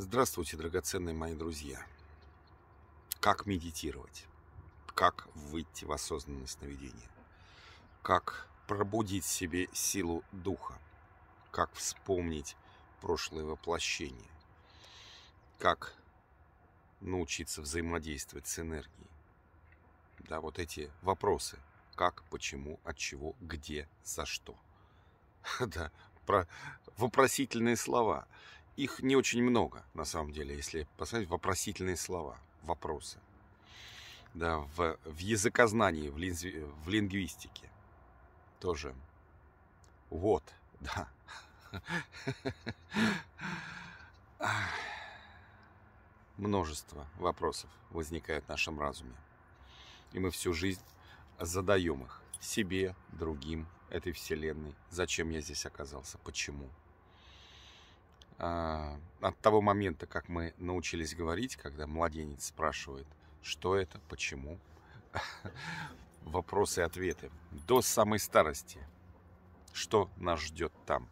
Здравствуйте, драгоценные мои друзья! Как медитировать? Как выйти в осознанное сновидение? Как пробудить в себе силу духа? Как вспомнить прошлое воплощение? Как научиться взаимодействовать с энергией? Да, вот эти вопросы. Как, почему, от чего, где, за что? Да, про вопросительные слова. Их не очень много, на самом деле, если посмотреть вопросительные слова, вопросы. Да, в, в языкознании, в, лингви, в лингвистике тоже. Вот, да. Множество вопросов возникает в нашем разуме. И мы всю жизнь задаем их себе, другим, этой вселенной. Зачем я здесь оказался? Почему? А, от того момента, как мы научились говорить, когда младенец спрашивает, что это, почему, вопросы и ответы, до самой старости, что нас ждет там,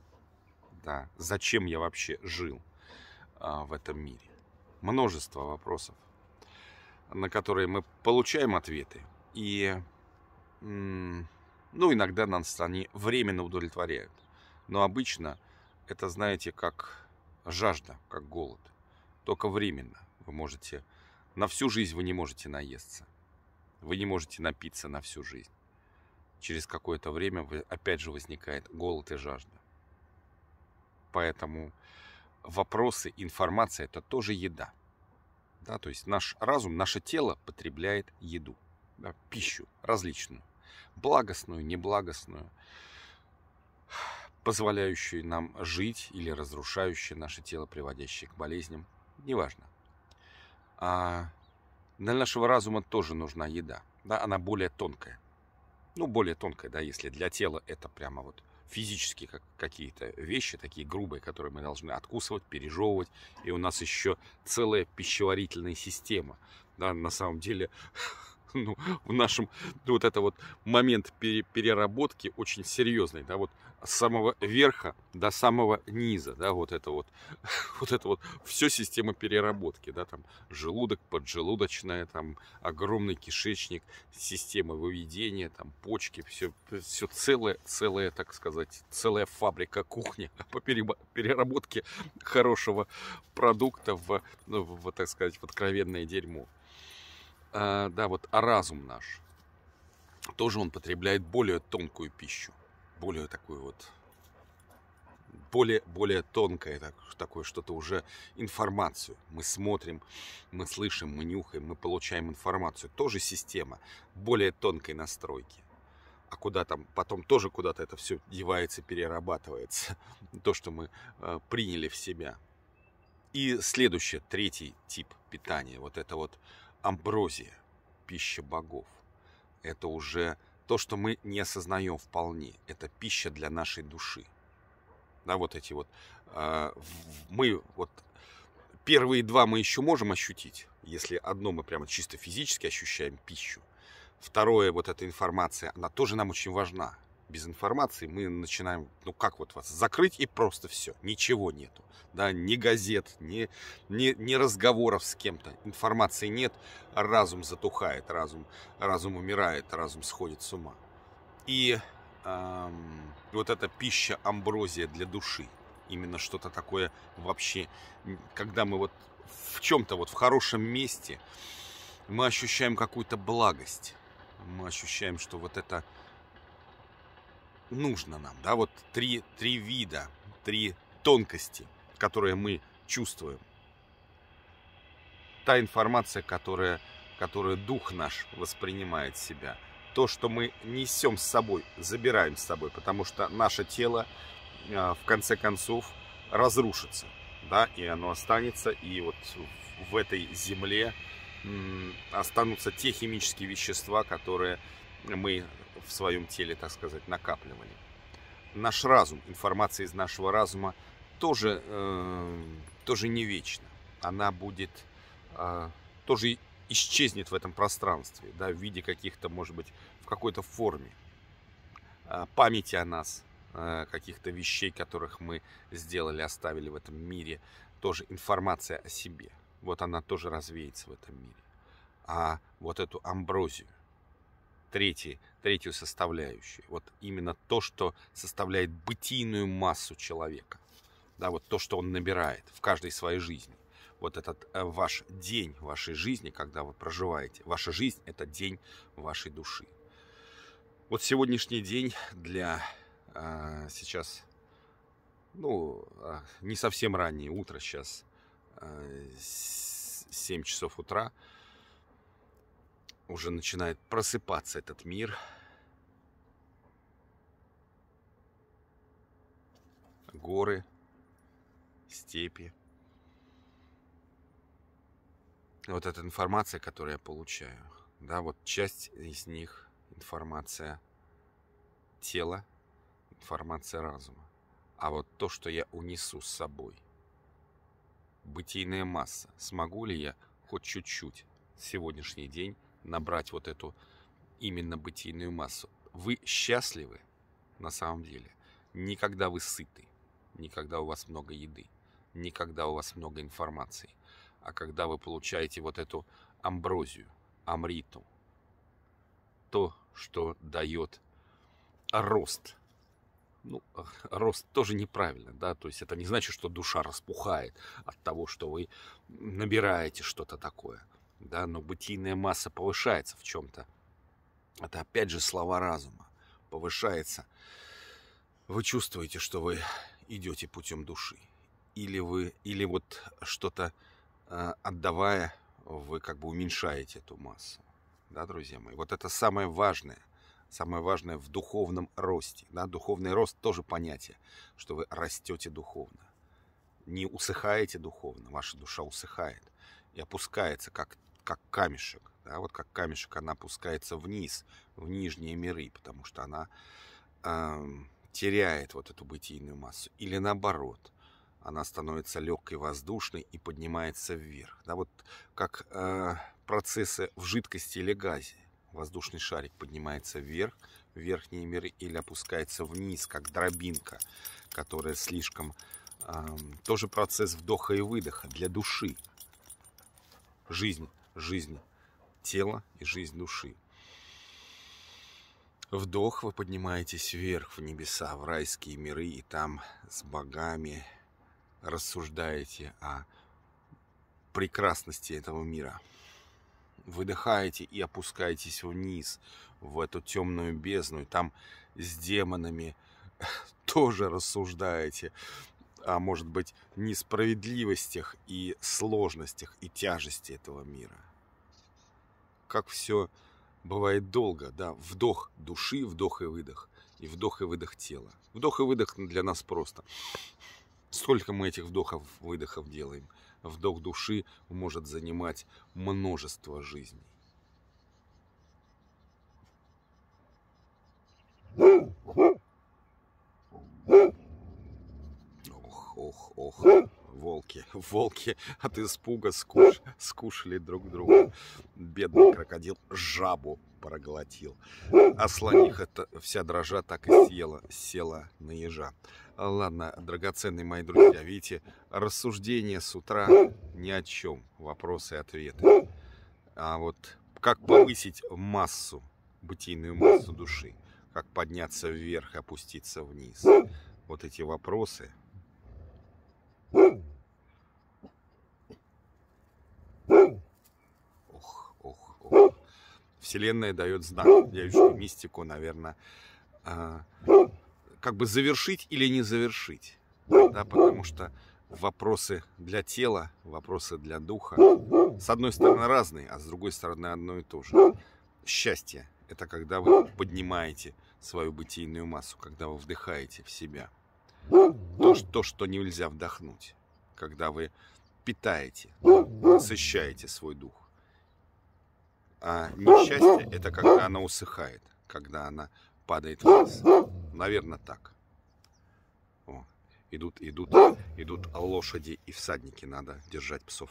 да, зачем я вообще жил а, в этом мире. Множество вопросов, на которые мы получаем ответы, и, ну, иногда нас они временно удовлетворяют. Но обычно это, знаете, как жажда, как голод. Только временно вы можете... На всю жизнь вы не можете наесться. Вы не можете напиться на всю жизнь. Через какое-то время вы, опять же возникает голод и жажда. Поэтому вопросы, информация – это тоже еда. Да, то есть наш разум, наше тело потребляет еду, да, пищу различную, благостную, неблагостную позволяющие нам жить или разрушающие наше тело, приводящие к болезням, неважно. А для нашего разума тоже нужна еда. Да, она более тонкая. Ну, более тонкая, да, если для тела это прямо вот физически как какие-то вещи, такие грубые, которые мы должны откусывать, пережевывать. И у нас еще целая пищеварительная система. Да, на самом деле ну, в нашем, вот это вот момент переработки очень серьезный, да, вот с самого верха до самого низа, да, вот это вот, вот это вот все система переработки, да, там желудок, поджелудочная, там огромный кишечник, система выведения, там почки, все, все целое, целое, так сказать, целая фабрика кухни по переработке хорошего продукта в, ну, в так сказать, в откровенное дерьмо. А, да, вот а разум наш, тоже он потребляет более тонкую пищу, более такую вот, более, более тонкое так, такое что-то уже, информацию. Мы смотрим, мы слышим, мы нюхаем, мы получаем информацию. Тоже система более тонкой настройки. А куда там, потом тоже куда-то это все девается, перерабатывается. То, что мы э, приняли в себя. И следующее, третий тип питания. Вот это вот амброзия, пища богов. Это уже то, что мы не осознаем вполне. Это пища для нашей души. Да, вот эти вот... Э, мы вот... Первые два мы еще можем ощутить, если одно мы прямо чисто физически ощущаем пищу. Второе, вот эта информация, она тоже нам очень важна без информации мы начинаем, ну как вот вас, закрыть и просто все, ничего нету. Да, ни газет, ни, ни, ни разговоров с кем-то, информации нет, разум затухает, разум, разум умирает, разум сходит с ума. И эм, вот эта пища амброзия для души, именно что-то такое вообще, когда мы вот в чем-то вот в хорошем месте, мы ощущаем какую-то благость, мы ощущаем, что вот это нужно нам, да, вот три, три вида, три тонкости, которые мы чувствуем. Та информация, которая, которую дух наш воспринимает себя, то, что мы несем с собой, забираем с собой, потому что наше тело а, в конце концов разрушится, да, и оно останется, и вот в этой земле останутся те химические вещества, которые мы в своем теле, так сказать, накапливали. Наш разум, информация из нашего разума тоже, э, тоже не вечна. Она будет, э, тоже исчезнет в этом пространстве, да, в виде каких-то, может быть, в какой-то форме э, памяти о нас, э, каких-то вещей, которых мы сделали, оставили в этом мире, тоже информация о себе. Вот она тоже развеется в этом мире. А вот эту амброзию, третий третью составляющую. Вот именно то, что составляет бытийную массу человека. Да, вот то, что он набирает в каждой своей жизни. Вот этот э, ваш день вашей жизни, когда вы проживаете. Ваша жизнь – это день вашей души. Вот сегодняшний день для а, сейчас, ну, э, не совсем раннее утро сейчас, 7 часов утра – уже начинает просыпаться этот мир. Горы, степи. Вот эта информация, которую я получаю, да, вот часть из них информация тела, информация разума. А вот то, что я унесу с собой, бытийная масса, смогу ли я хоть чуть-чуть сегодняшний день набрать вот эту именно бытийную массу. Вы счастливы на самом деле. Никогда вы сыты, никогда у вас много еды, никогда у вас много информации. А когда вы получаете вот эту амброзию, амриту, то, что дает рост. Ну, рост тоже неправильно, да, то есть это не значит, что душа распухает от того, что вы набираете что-то такое – да, но бытийная масса повышается в чем-то. Это опять же слова разума. Повышается. Вы чувствуете, что вы идете путем души. Или вы, или вот что-то э, отдавая, вы как бы уменьшаете эту массу. Да, друзья мои? Вот это самое важное. Самое важное в духовном росте. Да? Духовный рост тоже понятие, что вы растете духовно. Не усыхаете духовно, ваша душа усыхает и опускается, как как камешек, да, вот как камешек она опускается вниз, в нижние миры, потому что она э, теряет вот эту бытийную массу. Или наоборот, она становится легкой, воздушной и поднимается вверх. Да, вот как э, процессы в жидкости или газе. Воздушный шарик поднимается вверх, в верхние миры, или опускается вниз, как дробинка, которая слишком... Э, тоже процесс вдоха и выдоха для души. Жизнь жизнь тела и жизнь души. Вдох, вы поднимаетесь вверх в небеса, в райские миры, и там с богами рассуждаете о прекрасности этого мира. Выдыхаете и опускаетесь вниз, в эту темную бездну, и там с демонами тоже рассуждаете а может быть несправедливостях и сложностях и тяжести этого мира. Как все бывает долго, да, вдох души, вдох и выдох, и вдох и выдох тела. Вдох и выдох для нас просто. сколько мы этих вдохов-выдохов делаем. Вдох души может занимать множество жизней. Ох, волки, волки от испуга скуш, скушали друг друга. Бедный крокодил жабу проглотил. А слониха вся дрожа так и съела, села на ежа. Ладно, драгоценные мои друзья, видите, рассуждение с утра ни о чем, вопросы и ответы. А вот как повысить массу, бытийную массу души, как подняться вверх, опуститься вниз. Вот эти вопросы, Вселенная дает знак, Я дающий мистику, наверное, а, как бы завершить или не завершить. Да, потому что вопросы для тела, вопросы для духа, с одной стороны разные, а с другой стороны одно и то же. Счастье – это когда вы поднимаете свою бытийную массу, когда вы вдыхаете в себя. То, что, что нельзя вдохнуть, когда вы питаете, насыщаете свой дух. А несчастье – это когда она усыхает, когда она падает вниз. Наверное, так. О, идут, идут, идут лошади и всадники. Надо держать псов.